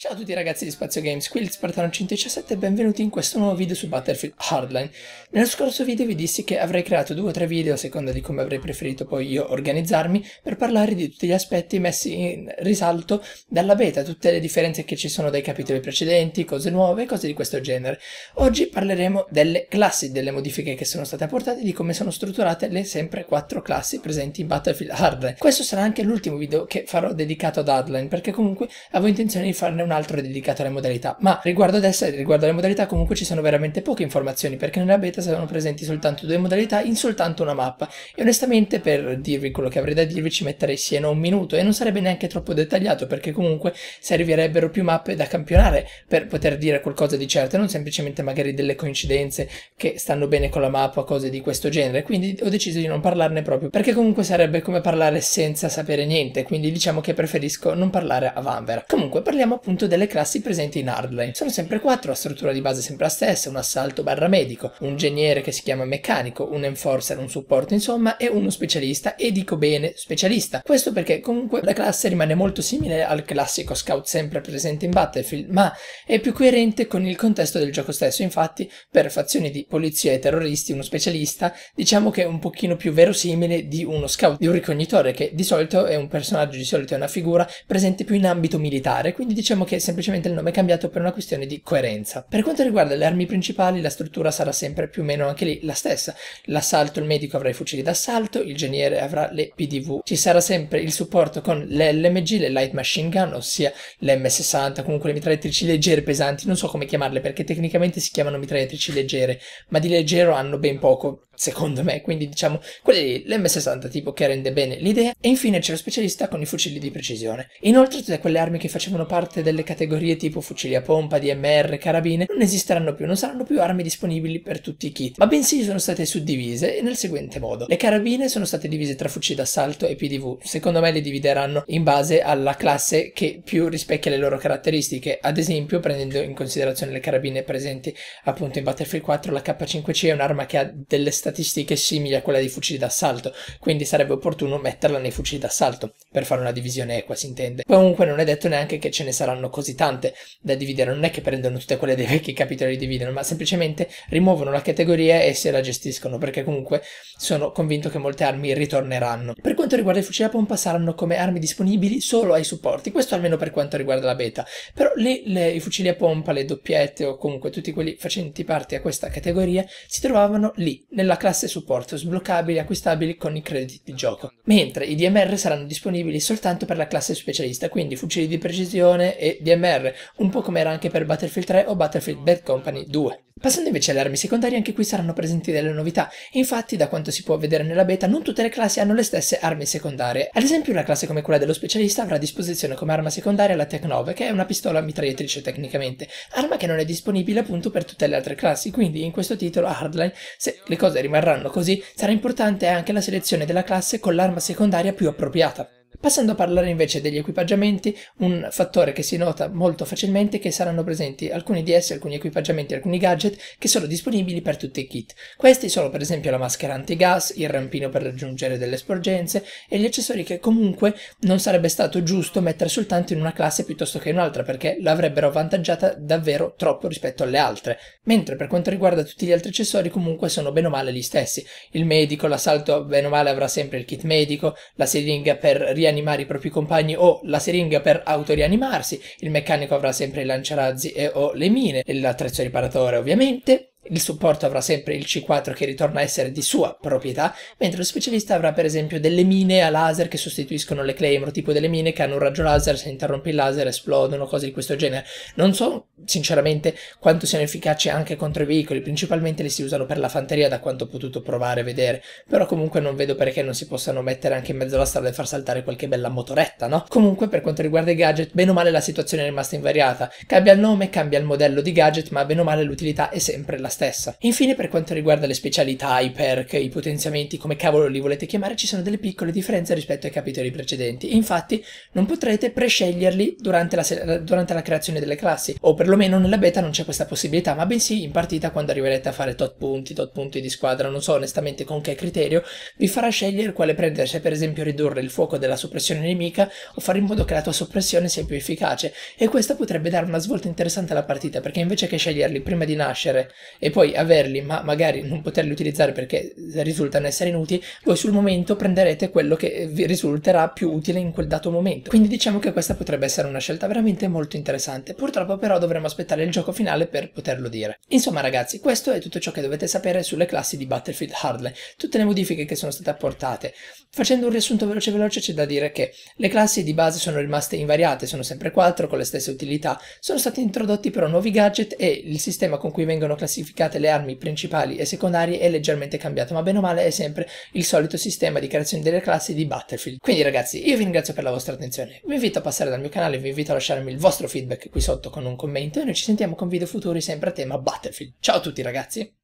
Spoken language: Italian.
Ciao a tutti ragazzi di Spazio Games, qui il Spartano 117 e benvenuti in questo nuovo video su Battlefield Hardline. Nello scorso video vi dissi che avrei creato due o tre video a seconda di come avrei preferito poi io organizzarmi per parlare di tutti gli aspetti messi in risalto dalla beta, tutte le differenze che ci sono dai capitoli precedenti, cose nuove, cose di questo genere. Oggi parleremo delle classi, delle modifiche che sono state apportate e di come sono strutturate le sempre quattro classi presenti in Battlefield Hardline. Questo sarà anche l'ultimo video che farò dedicato ad Hardline perché comunque avevo intenzione di farne un un altro dedicato alle modalità, ma riguardo ad esse, riguardo alle modalità comunque ci sono veramente poche informazioni perché nella beta sono presenti soltanto due modalità in soltanto una mappa e onestamente per dirvi quello che avrei da dirvi ci metterei sieno un minuto e non sarebbe neanche troppo dettagliato perché comunque servirebbero più mappe da campionare per poter dire qualcosa di certo e non semplicemente magari delle coincidenze che stanno bene con la mappa cose di questo genere, quindi ho deciso di non parlarne proprio perché comunque sarebbe come parlare senza sapere niente, quindi diciamo che preferisco non parlare a Vanvera. Comunque parliamo appunto appunto delle classi presenti in Hardline. Sono sempre quattro, la struttura di base è sempre la stessa, un assalto barra medico, un ingegnere che si chiama meccanico, un enforcer, un supporto insomma e uno specialista e dico bene specialista. Questo perché comunque la classe rimane molto simile al classico scout sempre presente in Battlefield ma è più coerente con il contesto del gioco stesso. Infatti per fazioni di polizia e terroristi uno specialista diciamo che è un pochino più verosimile di uno scout, di un ricognitore che di solito è un personaggio, di solito è una figura presente più in ambito militare quindi diciamo che che semplicemente il nome è cambiato per una questione di coerenza. Per quanto riguarda le armi principali, la struttura sarà sempre più o meno anche lì la stessa. L'assalto, il medico avrà i fucili d'assalto, il geniere avrà le PDV. Ci sarà sempre il supporto con le LMG, le Light Machine Gun, ossia le M60, comunque le mitragliatrici leggere pesanti, non so come chiamarle perché tecnicamente si chiamano mitragliatrici leggere, ma di leggero hanno ben poco secondo me, quindi diciamo quelli l'M60 tipo che rende bene l'idea e infine c'è lo specialista con i fucili di precisione. Inoltre tutte quelle armi che facevano parte delle categorie tipo fucili a pompa, DMR, carabine non esisteranno più, non saranno più armi disponibili per tutti i kit, ma bensì sono state suddivise nel seguente modo. Le carabine sono state divise tra fucili d'assalto e PDV, secondo me le divideranno in base alla classe che più rispecchia le loro caratteristiche, ad esempio prendendo in considerazione le carabine presenti appunto in Battlefield 4 la K5C è un'arma che ha delle strade statistiche simili a quella dei fucili d'assalto, quindi sarebbe opportuno metterla nei fucili d'assalto, per fare una divisione equa si intende. Comunque non è detto neanche che ce ne saranno così tante da dividere, non è che prendono tutte quelle dei vecchi capitoli e li dividono, ma semplicemente rimuovono la categoria e se la gestiscono, perché comunque sono convinto che molte armi ritorneranno. Per quanto riguarda i fucili a pompa saranno come armi disponibili solo ai supporti, questo almeno per quanto riguarda la beta, però lì le, i fucili a pompa, le doppiette o comunque tutti quelli facenti parte a questa categoria si trovavano lì, nella classe supporto, sbloccabili e acquistabili con i crediti di gioco, mentre i DMR saranno disponibili soltanto per la classe specialista, quindi fucili di precisione e DMR, un po' come era anche per Battlefield 3 o Battlefield Bad Company 2. Passando invece alle armi secondarie, anche qui saranno presenti delle novità. Infatti, da quanto si può vedere nella beta, non tutte le classi hanno le stesse armi secondarie. Ad esempio, una classe come quella dello specialista avrà a disposizione come arma secondaria la Tech 9, che è una pistola mitragliatrice tecnicamente, arma che non è disponibile appunto per tutte le altre classi, quindi in questo titolo Hardline, se le cose rimarranno così, sarà importante anche la selezione della classe con l'arma secondaria più appropriata. Passando a parlare invece degli equipaggiamenti, un fattore che si nota molto facilmente è che saranno presenti alcuni di essi, alcuni equipaggiamenti, alcuni gadget che sono disponibili per tutti i kit. Questi sono per esempio la maschera antigas, il rampino per raggiungere delle sporgenze e gli accessori che comunque non sarebbe stato giusto mettere soltanto in una classe piuttosto che in un'altra perché l'avrebbero avvantaggiata davvero troppo rispetto alle altre. Mentre per quanto riguarda tutti gli altri accessori comunque sono bene o male gli stessi. Il medico, l'assalto bene o male avrà sempre il kit medico, la siringa per riaprire rianimare i propri compagni o la siringa per autorianimarsi, il meccanico avrà sempre i lanciarazzi e o le mine, l'attrezzo riparatore ovviamente, il supporto avrà sempre il C4 che ritorna a essere di sua proprietà, mentre lo specialista avrà per esempio delle mine a laser che sostituiscono le claymore, tipo delle mine che hanno un raggio laser, se interrompi il laser esplodono, cose di questo genere. Non so sinceramente quanto siano efficaci anche contro i veicoli, principalmente li si usano per la fanteria da quanto ho potuto provare e vedere, però comunque non vedo perché non si possano mettere anche in mezzo alla strada e far saltare qualche bella motoretta, no? Comunque per quanto riguarda i gadget, bene o male la situazione è rimasta invariata, cambia il nome, cambia il modello di gadget, ma bene o male l'utilità è sempre la stessa stessa. Infine per quanto riguarda le specialità, i perk, i potenziamenti, come cavolo li volete chiamare, ci sono delle piccole differenze rispetto ai capitoli precedenti. Infatti non potrete presceglierli durante la, durante la creazione delle classi, o perlomeno nella beta non c'è questa possibilità, ma bensì in partita quando arriverete a fare tot punti, tot punti di squadra, non so onestamente con che criterio, vi farà scegliere quale prendere, se per esempio ridurre il fuoco della soppressione nemica o fare in modo che la tua soppressione sia più efficace. E questa potrebbe dare una svolta interessante alla partita, perché invece che sceglierli prima di nascere e e poi averli ma magari non poterli utilizzare perché risultano essere inutili, voi sul momento prenderete quello che vi risulterà più utile in quel dato momento. Quindi diciamo che questa potrebbe essere una scelta veramente molto interessante, purtroppo però dovremo aspettare il gioco finale per poterlo dire. Insomma ragazzi, questo è tutto ciò che dovete sapere sulle classi di Battlefield Hardline, tutte le modifiche che sono state apportate. Facendo un riassunto veloce veloce c'è da dire che le classi di base sono rimaste invariate, sono sempre 4 con le stesse utilità, sono stati introdotti però nuovi gadget e il sistema con cui vengono classificati classificate le armi principali e secondarie è leggermente cambiato, ma bene o male è sempre il solito sistema di creazione delle classi di Battlefield. Quindi ragazzi, io vi ringrazio per la vostra attenzione, vi invito a passare dal mio canale, vi invito a lasciarmi il vostro feedback qui sotto con un commento e noi ci sentiamo con video futuri sempre a tema Battlefield. Ciao a tutti ragazzi!